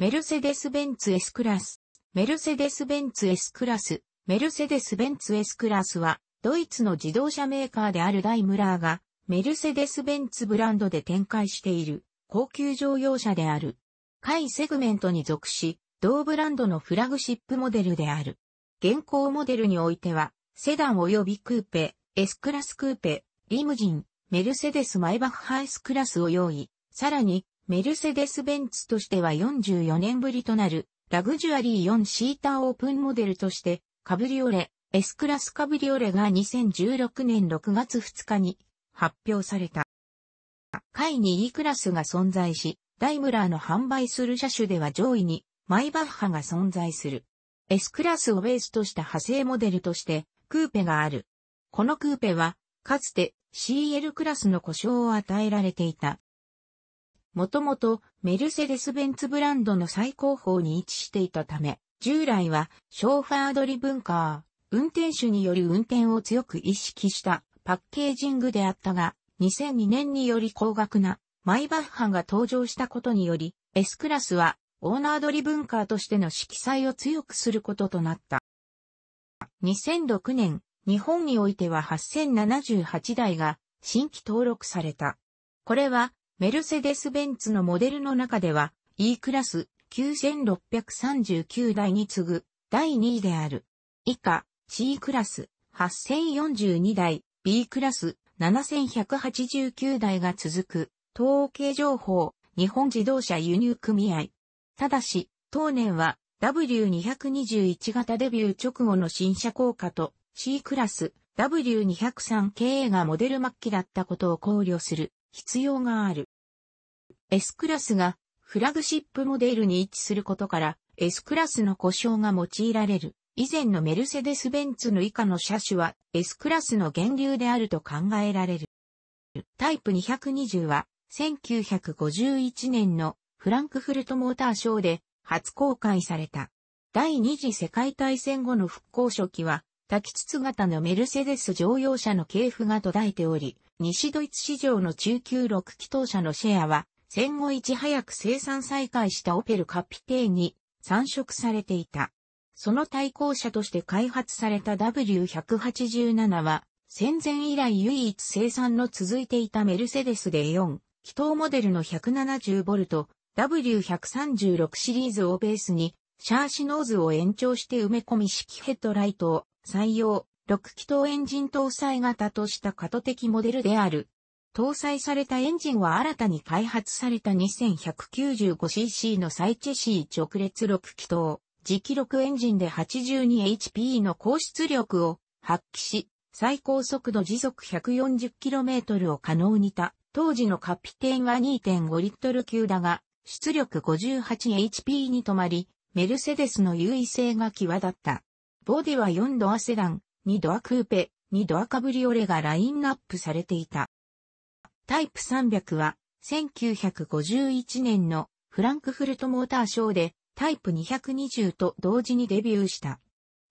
メルセデス・ベンツ S クラス。メルセデス・ベンツ S クラス。メルセデス・ベンツ S クラスは、ドイツの自動車メーカーであるダイムラーが、メルセデス・ベンツブランドで展開している、高級乗用車である。下位セグメントに属し、同ブランドのフラグシップモデルである。現行モデルにおいては、セダン及びクーペ、S クラスクーペ、リムジン、メルセデス・マイバッハ S クラスを用意。さらに、メルセデス・ベンツとしては44年ぶりとなる、ラグジュアリー4シーターオープンモデルとして、カブリオレ、S クラスカブリオレが2016年6月2日に発表された。下位に E クラスが存在し、ダイムラーの販売する車種では上位にマイバッハが存在する。S クラスをベースとした派生モデルとしてクーペがある。このクーペはかつて CL クラスの故障を与えられていたもともとメルセデス・ベンツブランドの最高峰に位置していたため、従来はショーファードリブンカー、運転手による運転を強く意識したパッケージングであったが、2002年により高額なマイバッハが登場したことにより、S クラスはオーナードリブンカーとしての色彩を強くすることとなった。2006年、日本においては8078台が新規登録された。これはメルセデス・ベンツのモデルの中では E クラス9639台に次ぐ第2位である。以下 C クラス8042台、B クラス7189台が続く統計情報日本自動車輸入組合。ただし、当年は W221 型デビュー直後の新車効果と C クラス W203 k a がモデル末期だったことを考慮する必要がある。S クラスがフラグシップモデルに位置することから S クラスの故障が用いられる。以前のメルセデス・ベンツの以下の車種は S クラスの源流であると考えられる。タイプ220は1951年のフランクフルトモーターショーで初公開された。第二次世界大戦後の復興初期は、滝筒型のメルセデス乗用車の系譜が途絶えており、西ドイツ市場の中級6気筒車のシェアは戦後いち早く生産再開したオペルカピテーに参色されていた。その対抗車として開発された W187 は、戦前以来唯一生産の続いていたメルセデスで4、気筒モデルの 170V、W136 シリーズをベースに、シャーシノーズを延長して埋め込み式ヘッドライトを採用、6気筒エンジン搭載型とした過渡的モデルである搭載されたエンジンは新たに開発された 2195cc のサイチェシー直列6気筒、磁気6エンジンで 82HP の高出力を発揮し、最高速度時速 140km を可能にた。当時のカピテンは2.5リットル級だが、出力 58HP に止まり、メルセデスの優位性が際立った。ボディは4ドアセダン、2ドアクーペ、2ドアカブリオレがラインナップされていた。タイプ300は、1951年のフランクフルトモーターショーでタイプ220と同時にデビューした。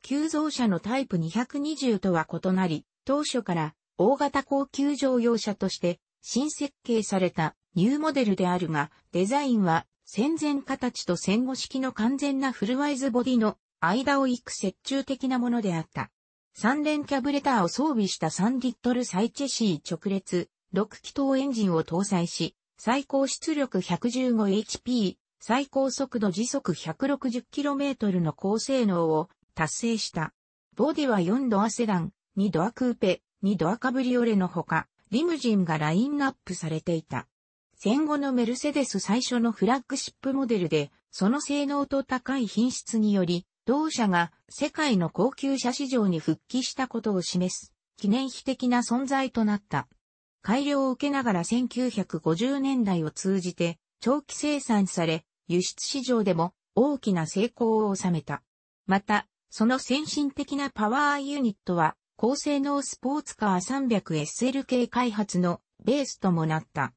急増車のタイプ220とは異なり、当初から大型高級乗用車として新設計されたニューモデルであるが、デザインは戦前形と戦後式の完全なフルワイズボディの間を行く折衷的なものであった。三連キャブレターを装備した3リットルサイチェシー直列6気筒エンジンを搭載し、最高出力 115HP、最高速度時速 160km の高性能を達成した。ボディは4ドアセダン、2ドアクーペ、2ドアカブリオレのほか、リムジンがラインナップされていた。戦後のメルセデス最初のフラッグシップモデルで、その性能と高い品質により、同社が世界の高級車市場に復帰したことを示す、記念碑的な存在となった。改良を受けながら1950年代を通じて長期生産され、輸出市場でも大きな成功を収めた。また、その先進的なパワーユニットは、高性能スポーツカー 300SL 系開発のベースともなった。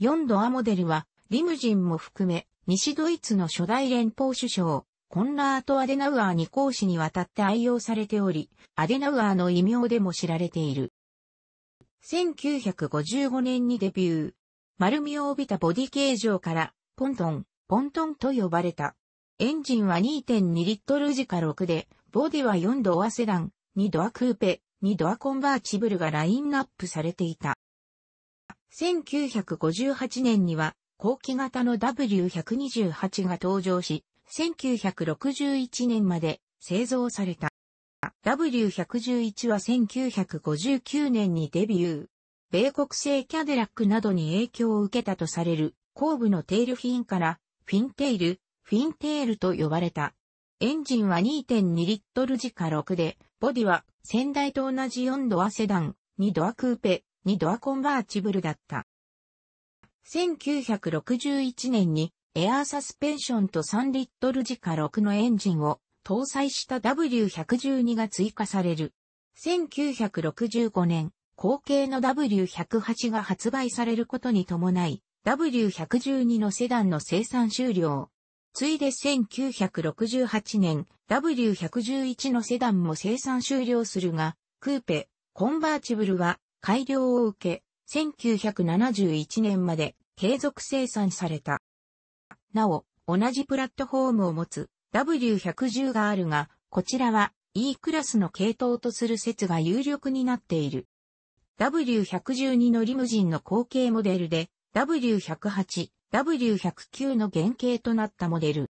4度アモデルは、リムジンも含め、西ドイツの初代連邦首相、コンラート・アデナウアーに講師にわたって愛用されており、アデナウアーの異名でも知られている。1955年にデビュー。丸みを帯びたボディ形状から、ポントン、ポントンと呼ばれた。エンジンは2.2リットル時価6で、ボディは4ドアセダン、2ドアクーペ、2ドアコンバーチブルがラインナップされていた。1958年には、後期型の W128 が登場し、1961年まで製造された。W111 は1959年にデビュー。米国製キャデラックなどに影響を受けたとされる後部のテールフィンからフィンテール、フィンテールと呼ばれた。エンジンは2.2リットル時価6で、ボディは先代と同じ4ドアセダン、2ドアクーペ、2ドアコンバーチブルだった。1961年にエアーサスペンションと3リットル時価6のエンジンを搭載した W112 が追加される。1965年、後継の W108 が発売されることに伴い、W112 のセダンの生産終了。ついで1968年、W111 のセダンも生産終了するが、クーペ、コンバーチブルは改良を受け、1971年まで継続生産された。なお、同じプラットフォームを持つ W110 があるが、こちらは E クラスの系統とする説が有力になっている。W112 のリムジンの後継モデルで、W108、W109 の原型となったモデル。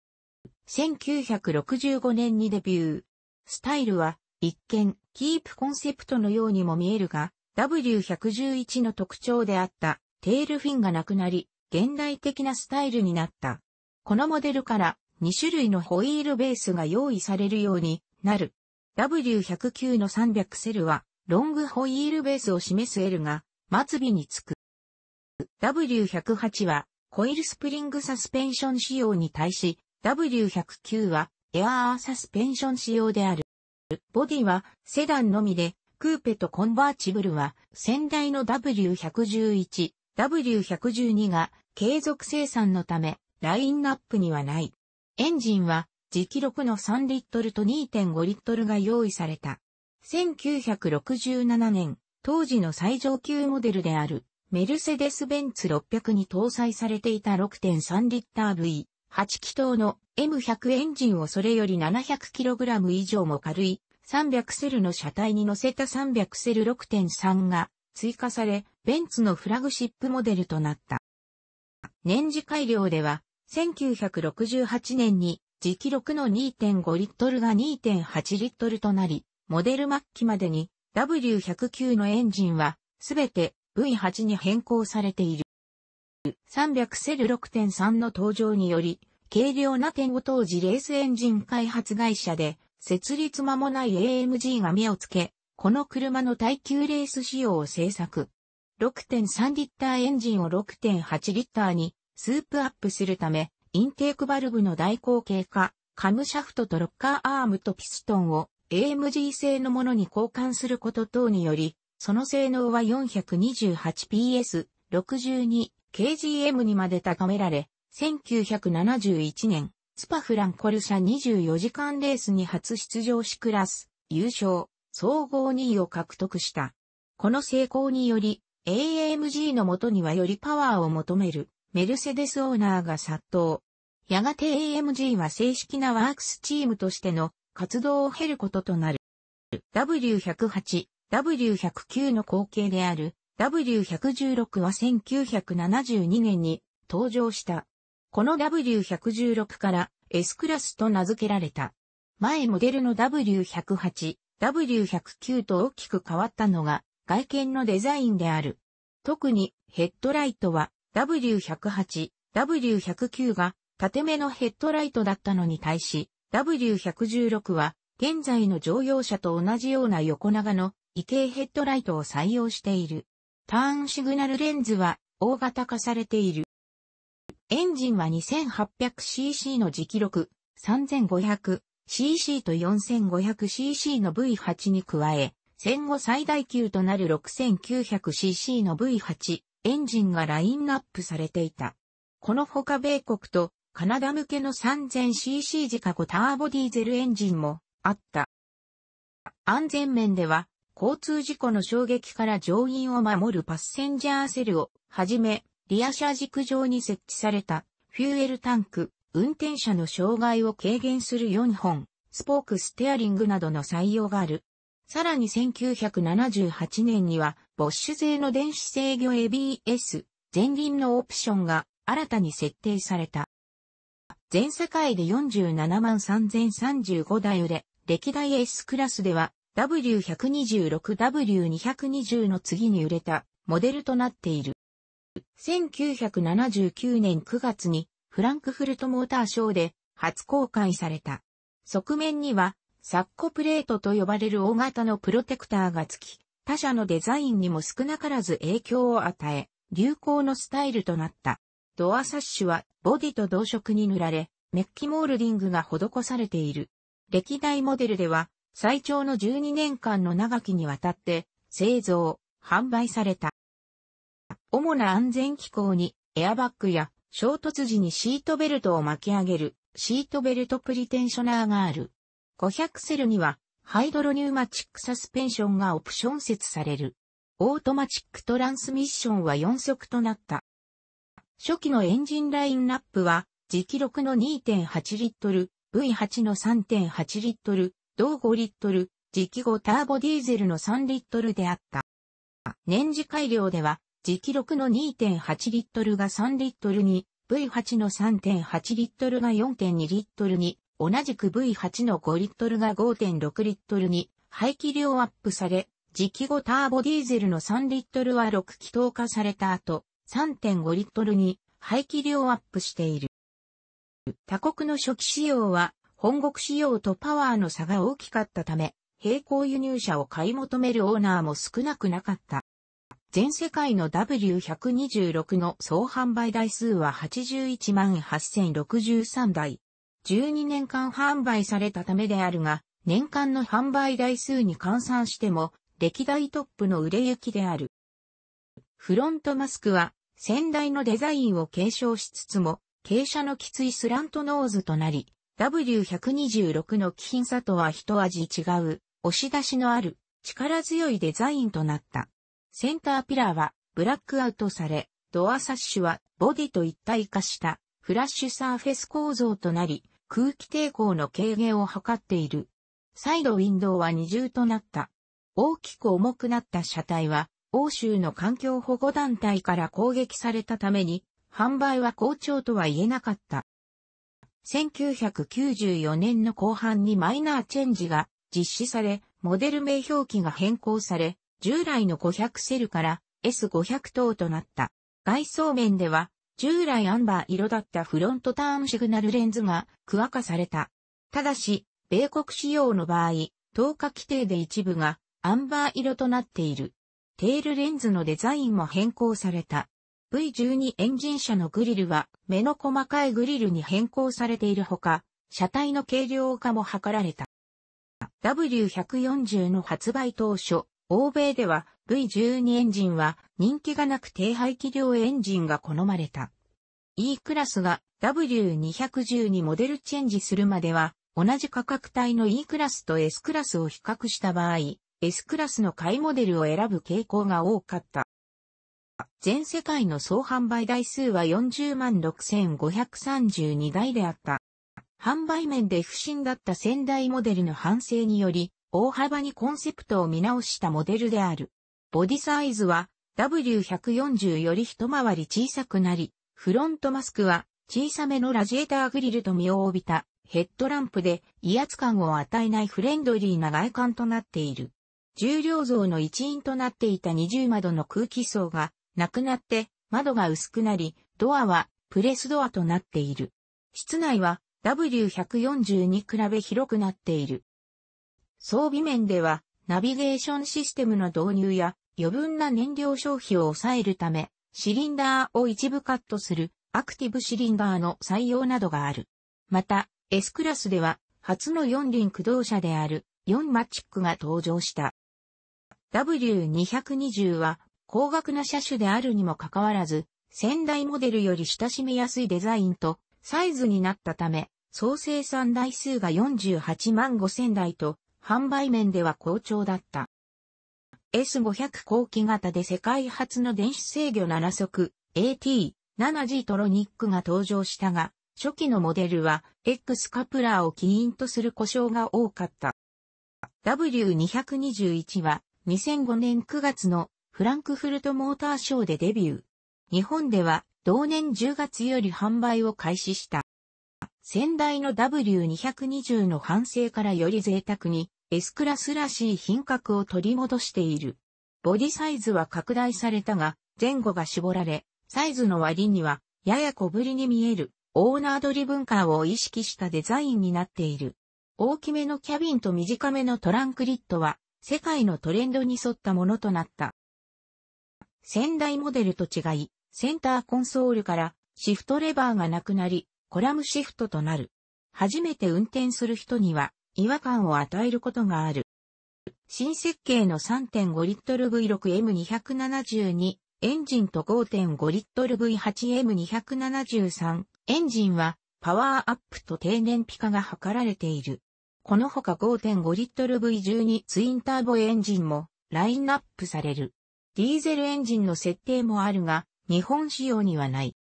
1965年にデビュー。スタイルは、一見、キープコンセプトのようにも見えるが、W111 の特徴であった、テールフィンがなくなり、現代的なスタイルになった。このモデルから2種類のホイールベースが用意されるようになる。W109 の300セルは、ロングホイールベースを示す L が、末尾につく。W108 は、コイルスプリングサスペンション仕様に対し、W109 は、エアーサスペンション仕様である。ボディは、セダンのみで、クーペとコンバーチブルは、先代の W111、W112 が、継続生産のため、ラインナップにはない。エンジンは時記録の3リットルと2.5リットルが用意された。1967年、当時の最上級モデルであるメルセデス・ベンツ600に搭載されていた6.3リッター V、8気筒の M100 エンジンをそれより 700kg 以上も軽い300セルの車体に乗せた300セル6.3が追加され、ベンツのフラグシップモデルとなった。年次改良では、1968年に時記録の2.5リットルが2.8リットルとなり、モデル末期までに W109 のエンジンはすべて V8 に変更されている。300セル6.3の登場により、軽量な点を当時レースエンジン開発会社で設立間もない AMG が目をつけ、この車の耐久レース仕様を制作。6.3リッターエンジンを6.8リッターにスープアップするため、インテークバルブの大口径化、カムシャフトとロッカーアームとピストンを AMG 製のものに交換すること等により、その性能は 428PS62kgm にまで高められ、1971年、スパフランコル社24時間レースに初出場しクラス、優勝、総合2位を獲得した。この成功により、AMG のもとにはよりパワーを求めるメルセデスオーナーが殺到。やがて AMG は正式なワークスチームとしての活動を経ることとなる。W108、W109 の後継である W116 は1972年に登場した。この W116 から S クラスと名付けられた。前モデルの W108、W109 と大きく変わったのが外見のデザインである。特にヘッドライトは W108、W109 が縦目のヘッドライトだったのに対し、W116 は現在の乗用車と同じような横長の異形ヘッドライトを採用している。ターンシグナルレンズは大型化されている。エンジンは 2800cc の磁気力、3500cc と 4500cc の V8 に加え、戦後最大級となる 6900cc の V8、エンジンがラインナップされていた。このほか米国とカナダ向けの 3000cc 自家5ターボディーゼルエンジンもあった。安全面では交通事故の衝撃から乗員を守るパッセンジャーセルをはじめリア車軸上に設置されたフューエルタンク、運転者の障害を軽減する4本、スポークステアリングなどの採用がある。さらに1978年には、ボッシュ製の電子制御 ABS、前輪のオプションが新たに設定された。全世界で47万3035台売れ、歴代 S クラスでは W126、W220 の次に売れたモデルとなっている。1979年9月にフランクフルトモーターショーで初公開された。側面にはサッコプレートと呼ばれる大型のプロテクターが付き、他社のデザインにも少なからず影響を与え、流行のスタイルとなった。ドアサッシュはボディと同色に塗られ、メッキモールディングが施されている。歴代モデルでは、最長の12年間の長きにわたって、製造、販売された。主な安全機構に、エアバッグや衝突時にシートベルトを巻き上げる、シートベルトプリテンショナーがある。500セルには、ハイドロニューマチックサスペンションがオプション設される。オートマチックトランスミッションは4速となった。初期のエンジンラインナップは、時気力の2.8リットル、V8 の3.8リットル、同5リットル、時期後ターボディーゼルの3リットルであった。年次改良では、時気力の2.8リットルが3リットルに、V8 の3.8リットルが4.2リットルに、同じく V8 の5リットルが5.6リットルに排気量アップされ、時期後ターボディーゼルの3リットルは6気筒化された後、3.5リットルに排気量アップしている。他国の初期仕様は、本国仕様とパワーの差が大きかったため、並行輸入車を買い求めるオーナーも少なくなかった。全世界の W126 の総販売台数は81万8063台。12年間販売されたためであるが、年間の販売台数に換算しても、歴代トップの売れ行きである。フロントマスクは、先代のデザインを継承しつつも、傾斜のきついスラントノーズとなり、W126 の気品さとは一味違う、押し出しのある、力強いデザインとなった。センターピラーは、ブラックアウトされ、ドアサッシュは、ボディと一体化した、フラッシュサーフェス構造となり、空気抵抗の軽減を図っている。再度ウィンドウは二重となった。大きく重くなった車体は、欧州の環境保護団体から攻撃されたために、販売は好調とは言えなかった。1994年の後半にマイナーチェンジが実施され、モデル名表記が変更され、従来の500セルから S500 等となった。外装面では従来アンバー色だったフロントターンシグナルレンズがクワ化された。ただし、米国仕様の場合、透過規定で一部がアンバー色となっている。テールレンズのデザインも変更された。V12 エンジン車のグリルは目の細かいグリルに変更されているほか、車体の軽量化も図られた。W140 の発売当初、欧米では V12 エンジンは人気がなく低排気量エンジンが好まれた。E クラスが W210 にモデルチェンジするまでは、同じ価格帯の E クラスと S クラスを比較した場合、S クラスの買いモデルを選ぶ傾向が多かった。全世界の総販売台数は40万6532台であった。販売面で不振だった仙台モデルの反省により、大幅にコンセプトを見直したモデルである。ボディサイズは W140 より一回り小さくなり、フロントマスクは小さめのラジエーターグリルと身を帯びたヘッドランプで威圧感を与えないフレンドリーな外観となっている。重量増の一因となっていた二重窓の空気層がなくなって窓が薄くなり、ドアはプレスドアとなっている。室内は W140 に比べ広くなっている。装備面では、ナビゲーションシステムの導入や、余分な燃料消費を抑えるため、シリンダーを一部カットするアクティブシリンダーの採用などがある。また、S クラスでは、初の4輪駆動車である4マチックが登場した。W220 は高額な車種であるにもかかわらず、先代モデルより親しみやすいデザインとサイズになったため、総生産台数が48万5千台と販売面では好調だった。S500 後期型で世界初の電子制御7速 AT7G トロニックが登場したが、初期のモデルは X カプラーを起因とする故障が多かった。W221 は2005年9月のフランクフルトモーターショーでデビュー。日本では同年10月より販売を開始した。先代の W220 の反省からより贅沢に S クラスらしい品格を取り戻している。ボディサイズは拡大されたが、前後が絞られ、サイズの割には、やや小ぶりに見える、オーナードリブンカーを意識したデザインになっている。大きめのキャビンと短めのトランクリットは、世界のトレンドに沿ったものとなった。先代モデルと違い、センターコンソールからシフトレバーがなくなり、コラムシフトとなる。初めて運転する人には違和感を与えることがある。新設計の3.5リットル V6M272 エンジンと5.5リットル V8M273 エンジンはパワーアップと低燃費化が図られている。このほか5.5リットル V12 ツインターボエンジンもラインナップされる。ディーゼルエンジンの設定もあるが、日本仕様にはない。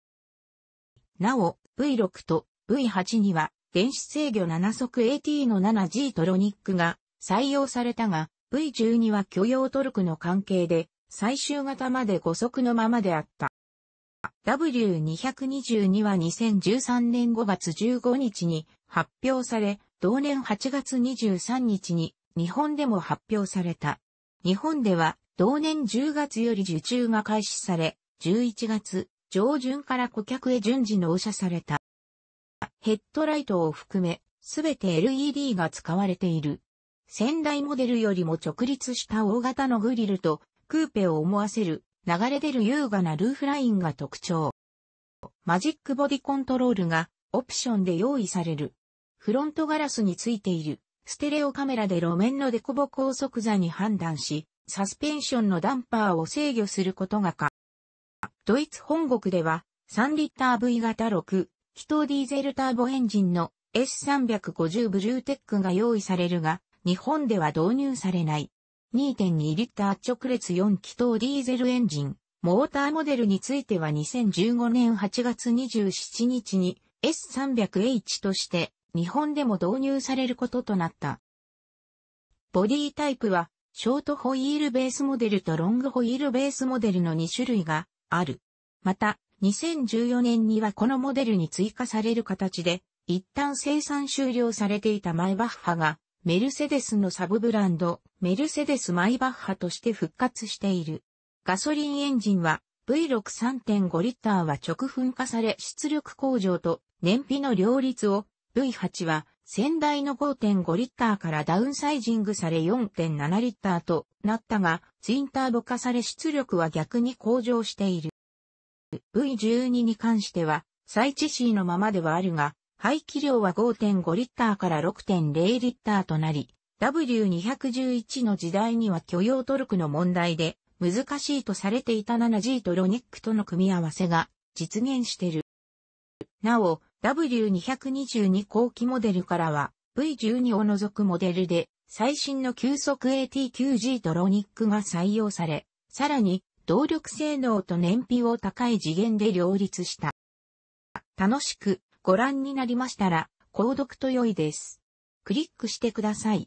なお、V6 と V8 には電子制御7速 AT の 7G トロニックが採用されたが、V12 は許容トルクの関係で最終型まで5速のままであった。W222 は2013年5月15日に発表され、同年8月23日に日本でも発表された。日本では同年10月より受注が開始され、11月、上旬から顧客へ順次納車された。ヘッドライトを含め、すべて LED が使われている。先代モデルよりも直立した大型のグリルと、クーペを思わせる、流れ出る優雅なルーフラインが特徴。マジックボディコントロールがオプションで用意される。フロントガラスについているステレオカメラで路面のデコボコを即座に判断し、サスペンションのダンパーを制御することが可ドイツ本国では、3リッター V 型6、気筒ディーゼルターボエンジンの S350 ブルーテックが用意されるが、日本では導入されない。2.2リッター直列4気筒ディーゼルエンジン、モーターモデルについては2015年8月27日に S300H として日本でも導入されることとなった。ボディタイプはショートホイールベースモデルとロングホイールベースモデルの2種類がある。また、2014年にはこのモデルに追加される形で、一旦生産終了されていたマイバッハが、メルセデスのサブブランド、メルセデスマイバッハとして復活している。ガソリンエンジンは V63.5 リッターは直噴火され出力向上と燃費の両立を、V8 は先代の5.5リッターからダウンサイジングされ4.7リッターとなったが、ツインターボ化され出力は逆に向上している。V12 に関しては、再致死のままではあるが、排気量は5.5リッターから6.0リッターとなり、W211 の時代には許容トルクの問題で難しいとされていた 7G とロニックとの組み合わせが実現している。なお、W222 後期モデルからは V12 を除くモデルで最新の急速 AT9G とロニックが採用され、さらに動力性能と燃費を高い次元で両立した。楽しくご覧になりましたら、購読と良いです。クリックしてください。